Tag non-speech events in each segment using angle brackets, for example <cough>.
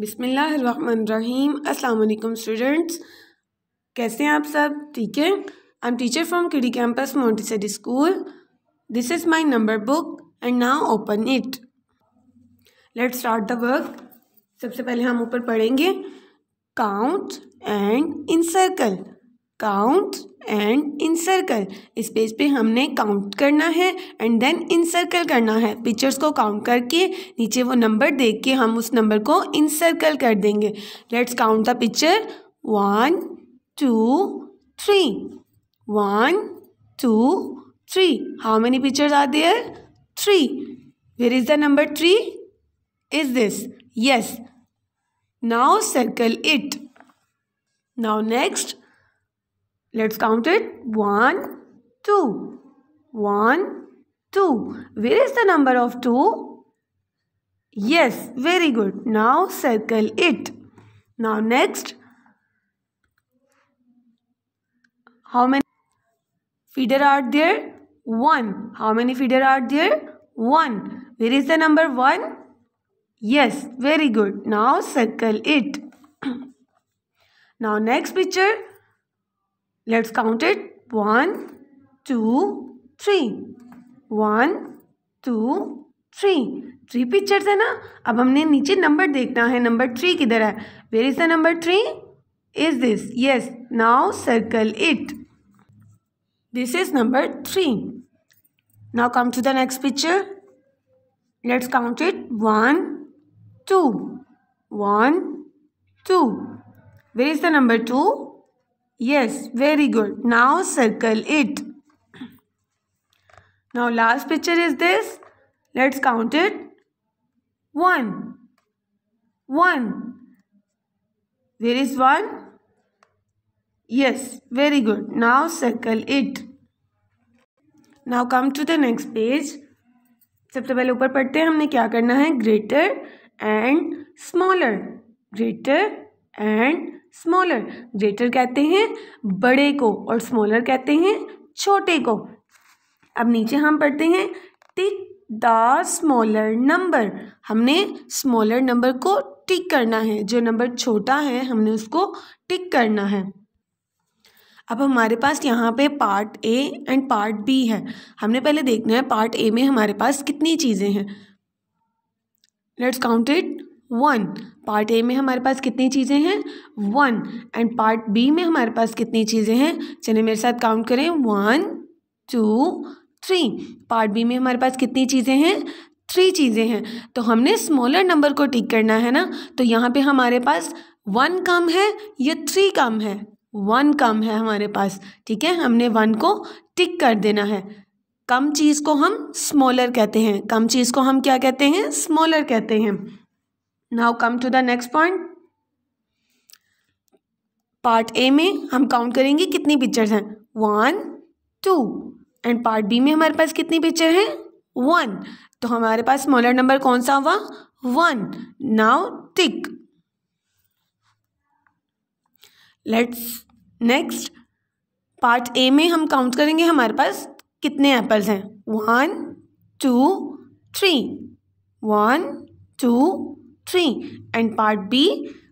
बिसमीम् अल्लाम स्टूडेंट्स कैसे हैं आप सब ठीक है I am teacher from Kiddie Campus Montessori School this is my number book and now open it let start the work सबसे पहले हम ऊपर पढ़ेंगे count and encircle count and encircle इस पेज पे हमने काउंट करना है एंड देन इन सर्कल करना है पिक्चर्स को काउंट करके नीचे वो नंबर देख के हम उस नंबर को इन सर्कल कर देंगे let's count the picture one two three one two three how many pictures are there three where is the number three is this yes now circle it now next Let's count it. One, two, one, two. Where is the number of 2? Yes, very good. Now circle it. Now next. How many feeder are there? 1. How many feeder are there? 1. Where is the number 1? Yes, very good. Now circle it. <clears throat> now next picture. Let's count it. 1, 2, 3. pictures hai na? Ab humne niche number dekhna hai. Number 3 Where is the number 3? Is this? Yes. Now circle it. This is number 3. Now come to the next picture. Let's count it. 1, 2. 1, 2. Where is the number 2? yes very good now circle it now last picture is this let's count it one one there is one yes very good now circle it now come to the next page सबसे पहले ऊपर पढ़ते हैं हमने क्या करना है greater and smaller greater and smaller greater कहते हैं बड़े को और स्मॉलर कहते हैं छोटे को अब नीचे हम पढ़ते हैं टिक द स्मॉलर नंबर हमने स्मॉलर नंबर को टिक करना है जो नंबर छोटा है हमने उसको टिक करना है अब हमारे पास यहाँ पे part A and part B है हमने पहले देखना है पार्ट ए में हमारे पास कितनी चीज़ें हैं let's count it one part A में हमारे पास कितनी चीज़ें हैं वन एंड पार्ट बी में हमारे पास कितनी चीज़ें हैं चलिए मेरे साथ काउंट करें one two three part B में हमारे पास कितनी चीज़ें हैं थ्री चीज़ें हैं तो हमने स्मॉलर नंबर को टिक करना है ना तो यहाँ पे हमारे पास वन कम है या थ्री कम है वन कम है हमारे पास ठीक है हमने वन को टिक कर देना है कम चीज़ को हम स्मॉलर कहते हैं कम चीज़ को हम क्या कहते हैं स्मॉलर कहते हैं now come to the next point part A में हम काउंट करेंगे कितनी पिक्चर्स हैं one two and part B में हमारे पास कितनी पिक्चर हैं वन तो हमारे पास स्मॉलर नंबर कौन सा हुआ one now tick let's next part A में हम काउंट करेंगे हमारे पास कितने एप्पल्स हैं one two three one two three and part B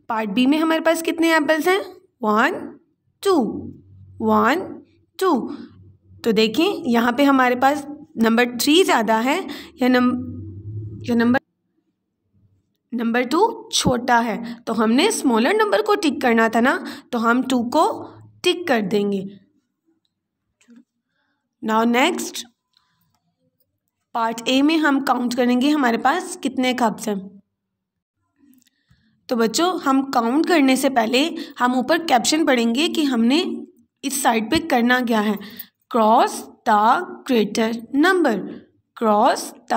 part B में हमारे पास कितने एप्पल्स हैं वन टू वन टू तो देखें यहाँ पे हमारे पास नंबर थ्री ज़्यादा है या नम या नंबर नंबर टू छोटा है तो हमने स्मॉलर नंबर को टिक करना था ना तो हम टू को टिक कर देंगे नाउ नेक्स्ट पार्ट ए में हम काउंट करेंगे हमारे पास कितने कप्स हैं तो बच्चों हम काउंट करने से पहले हम ऊपर कैप्शन पढ़ेंगे कि हमने इस साइड पे करना क्या है cross the greater number cross the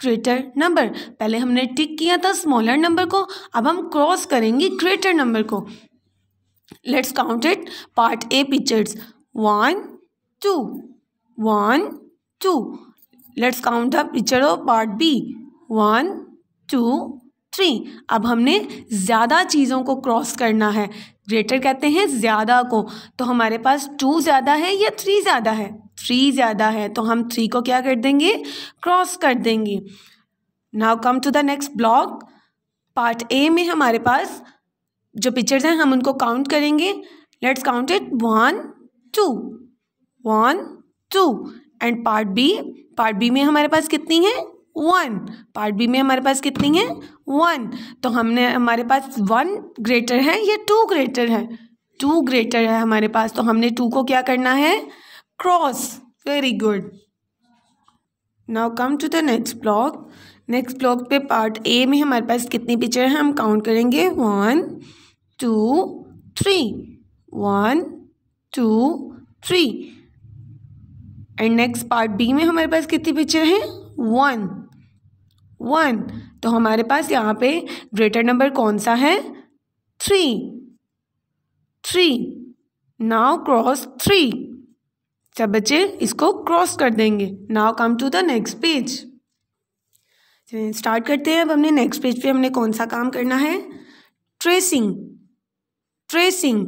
greater number पहले हमने टिक किया था स्मॉलर नंबर को अब हम क्रॉस करेंगे ग्रेटर नंबर को let's count it part A pictures one two one two let's count the picture of part B one two three अब हमने ज़्यादा चीज़ों को क्रॉस करना है ग्रेटर कहते हैं ज़्यादा को तो हमारे पास टू ज़्यादा है या थ्री ज़्यादा है थ्री ज़्यादा है तो हम थ्री को क्या कर देंगे क्रॉस कर देंगे now come to the next block part A में हमारे पास जो पिक्चर्स हैं हम उनको काउंट करेंगे let's count it one two one two and part B part B में हमारे पास कितनी है वन पार्ट बी में हमारे पास कितनी है वन तो हमने हमारे पास वन ग्रेटर है या टू ग्रेटर है टू ग्रेटर है हमारे पास तो हमने टू को क्या करना है cross very good now come to the next block next block पे पार्ट ए में हमारे पास कितनी पिक्चर है हम काउंट करेंगे one two three one two three and next part B में हमारे पास कितनी पिक्चर है वन वन तो हमारे पास यहाँ पे ग्रेटर नंबर कौन सा है three three now cross three सब बच्चे इसको क्रॉस कर देंगे now come to the next page start करते हैं अब हमने नेक्स्ट पेज पे हमने कौन सा काम करना है ट्रेसिंग ट्रेसिंग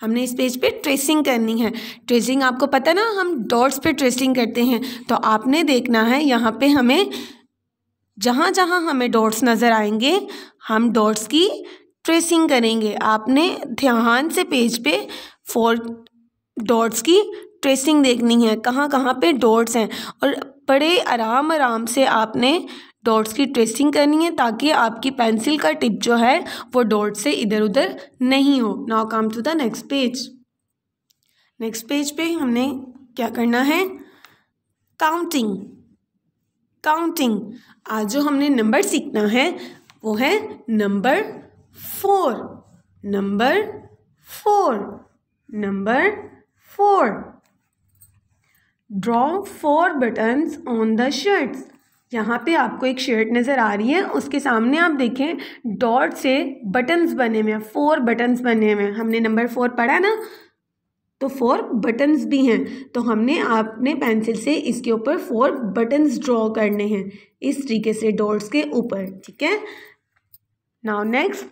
हमने इस पेज पे ट्रेसिंग करनी है ट्रेसिंग आपको पता ना हम डॉट्स पे ट्रेसिंग करते हैं तो आपने देखना है यहाँ पे हमें जहाँ जहाँ हमें डॉट्स नज़र आएंगे हम डॉट्स की ट्रेसिंग करेंगे आपने ध्यान से पेज पे फोर डॉट्स की ट्रेसिंग देखनी है कहाँ कहाँ पे डॉट्स हैं और बड़े आराम आराम से आपने डॉट्स की ट्रेसिंग करनी है ताकि आपकी पेंसिल का टिप जो है वो डॉट से इधर उधर नहीं हो now come to the next page next page पे हमने क्या करना है काउंटिंग काउंटिंग आज जो हमने नंबर सीखना है वो है number four number four number four draw four buttons on the shirts यहाँ पे आपको एक शर्ट नज़र आ रही है उसके सामने आप देखें डॉट से बटन्स बने हुए हैं फोर बटन्स बने हुए हैं हमने नंबर फोर पढ़ा ना तो फोर बटन्स भी हैं तो हमने आपने पेंसिल से इसके ऊपर फोर बटन्स ड्रॉ करने हैं इस तरीके से डोर्स के ऊपर ठीक है now next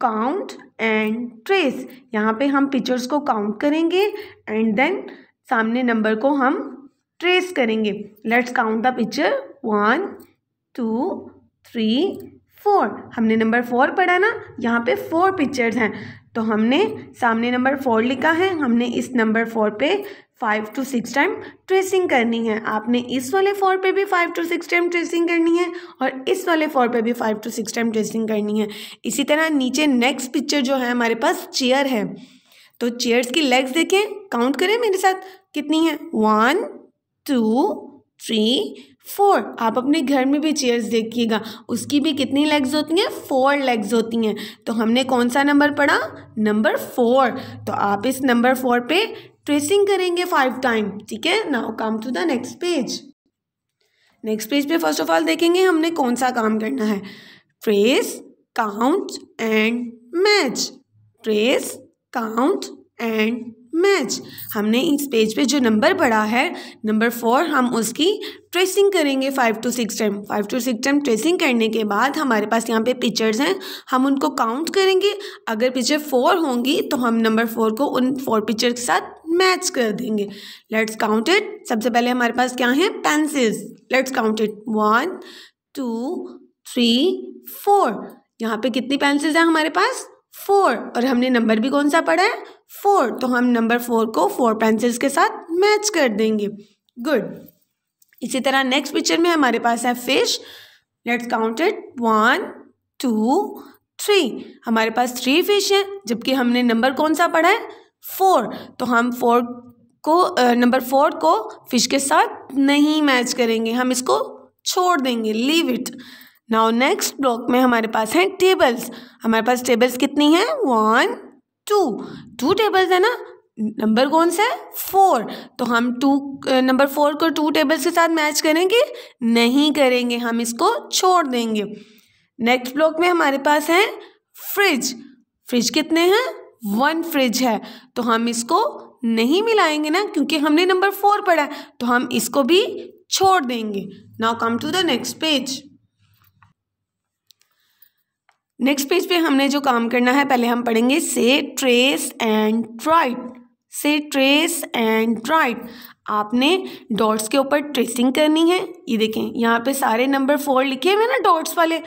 count and trace यहाँ पे हम पिक्चर्स को काउंट करेंगे एंड देन सामने नंबर को हम ट्रेस करेंगे let's count the picture one two three four हमने नंबर फोर पढ़ा ना यहाँ पे फोर पिक्चर्स हैं तो हमने सामने नंबर फोर लिखा है हमने इस नंबर फोर पे five to six time tracing करनी है आपने इस वाले फोर पे भी five to six time tracing करनी है और इस वाले फोर पे भी five to six time tracing करनी है इसी तरह नीचे नेक्स्ट पिक्चर जो है हमारे पास चेयर है तो चेयर्स की लेग्स देखें काउंट करें मेरे साथ कितनी है वन टू थ्री फोर आप अपने घर में भी चेयर्स देखिएगा उसकी भी कितनी लेग्स होती हैं फोर लेग्स होती हैं तो हमने कौन सा नंबर पढ़ा नंबर फोर तो आप इस नंबर फोर पे ट्रेसिंग करेंगे फाइव टाइम ठीक है now come to the next page next page पे फर्स्ट ऑफ ऑल देखेंगे हमने कौन सा काम करना है trace count and match trace count and match हमने इस पेज पे जो नंबर पढ़ा है नंबर फोर हम उसकी ट्रेसिंग करेंगे five to six time five to six time tracing करने के बाद हमारे पास यहाँ पे पिक्चर्स हैं हम उनको काउंट करेंगे अगर पिक्चर फोर होंगी तो हम नंबर फोर को उन फोर पिक्चर के साथ मैच कर देंगे लेट्स काउंटेड सबसे पहले हमारे पास क्या है pencils let's counted one two three four यहाँ पे कितनी पेंसिल्स हैं हमारे पास फोर और हमने नंबर भी कौन सा पढ़ा है फोर तो हम नंबर फोर को फोर पेंसिल्स के साथ मैच कर देंगे गुड इसी तरह नेक्स्ट पिक्चर में हमारे पास है fish let's counted one two three हमारे पास थ्री फिश हैं जबकि हमने नंबर कौन सा पढ़ा है फोर तो हम फोर को नंबर फोर को फिश के साथ नहीं मैच करेंगे हम इसको छोड़ देंगे leave it now next block में हमारे पास हैं टेबल्स हमारे पास टेबल्स कितनी हैं वन टू टू टेबल्स है ना नंबर कौन सा है फोर तो हम टू नंबर फोर को टू टेबल्स के साथ मैच करेंगे नहीं करेंगे हम इसको छोड़ देंगे नेक्स्ट ब्लॉक में हमारे पास है फ्रिज फ्रिज कितने हैं वन फ्रिज है तो हम इसको नहीं मिलाएंगे ना क्योंकि हमने नंबर फोर पढ़ा है तो हम इसको भी छोड़ देंगे now come to the next page next page पे हमने जो काम करना है पहले हम पढ़ेंगे से ट्रेस एंड ट्राइड से ट्रेस एंड ड्राइट आपने डॉट्स के ऊपर ट्रेसिंग करनी है ये देखें यहाँ पे सारे नंबर फोर लिखे हुए हैं ना डॉट्स वाले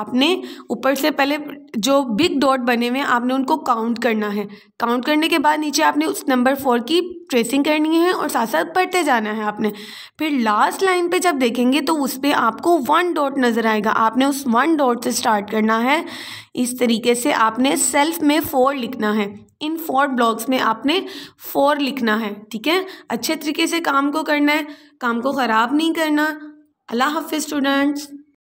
आपने ऊपर से पहले जो बिग डॉट बने हुए हैं आपने उनको काउंट करना है काउंट करने के बाद नीचे आपने उस नंबर फोर की ट्रेसिंग करनी है और साथ साथ पढ़ते जाना है आपने फिर लास्ट लाइन पे जब देखेंगे तो उस पर आपको वन डॉट नज़र आएगा आपने उस वन डॉट से स्टार्ट करना है इस तरीके से आपने सेल्फ में फोर लिखना है इन फोर ब्लॉक्स में आपने फोर लिखना है ठीक है अच्छे तरीके से काम को करना है काम को ख़राब नहीं करना अल्लाह हाफि स्टूडेंट्स